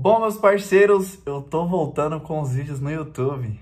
Bom, meus parceiros, eu tô voltando com os vídeos no YouTube.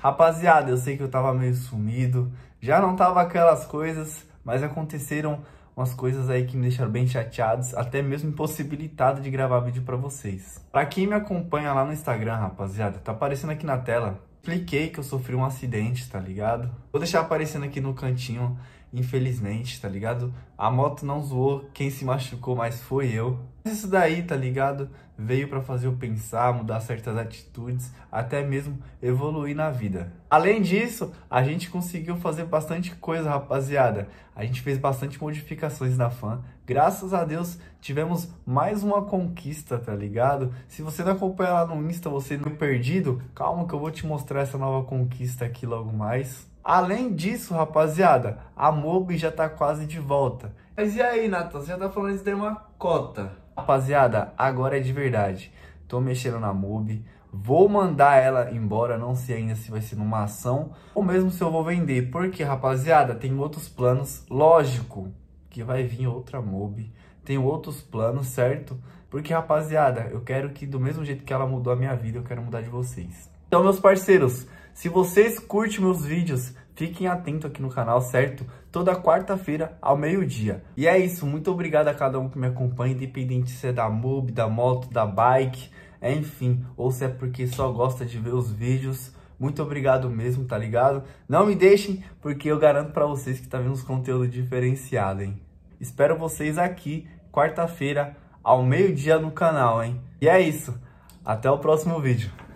Rapaziada, eu sei que eu tava meio sumido, já não tava aquelas coisas, mas aconteceram umas coisas aí que me deixaram bem chateados, até mesmo impossibilitado de gravar vídeo pra vocês. Pra quem me acompanha lá no Instagram, rapaziada, tá aparecendo aqui na tela, Cliquei que eu sofri um acidente, tá ligado? Vou deixar aparecendo aqui no cantinho infelizmente, tá ligado? A moto não zoou, quem se machucou mais foi eu. Isso daí, tá ligado? Veio para fazer eu pensar, mudar certas atitudes, até mesmo evoluir na vida. Além disso, a gente conseguiu fazer bastante coisa, rapaziada. A gente fez bastante modificações na fan. Graças a Deus, tivemos mais uma conquista, tá ligado? Se você não acompanha lá no Insta, você não é perdido, calma que eu vou te mostrar essa nova conquista aqui logo mais. Além disso, rapaziada, a Mobi já tá quase de volta. Mas e aí, Nathan, você já tá falando isso daí uma cota? Rapaziada, agora é de verdade. Tô mexendo na Mobi, vou mandar ela embora, não sei ainda se vai ser numa ação ou mesmo se eu vou vender. Porque, rapaziada, tem outros planos, lógico que vai vir outra Mobi, tem outros planos, certo? Porque, rapaziada, eu quero que do mesmo jeito que ela mudou a minha vida, eu quero mudar de vocês. Então, meus parceiros, se vocês curtem meus vídeos, fiquem atentos aqui no canal, certo? Toda quarta-feira ao meio-dia. E é isso, muito obrigado a cada um que me acompanha, independente se é da MUB, da moto, da bike, enfim, ou se é porque só gosta de ver os vídeos. Muito obrigado mesmo, tá ligado? Não me deixem, porque eu garanto pra vocês que tá vendo uns conteúdos diferenciados, hein? Espero vocês aqui, quarta-feira, ao meio-dia no canal, hein? E é isso, até o próximo vídeo.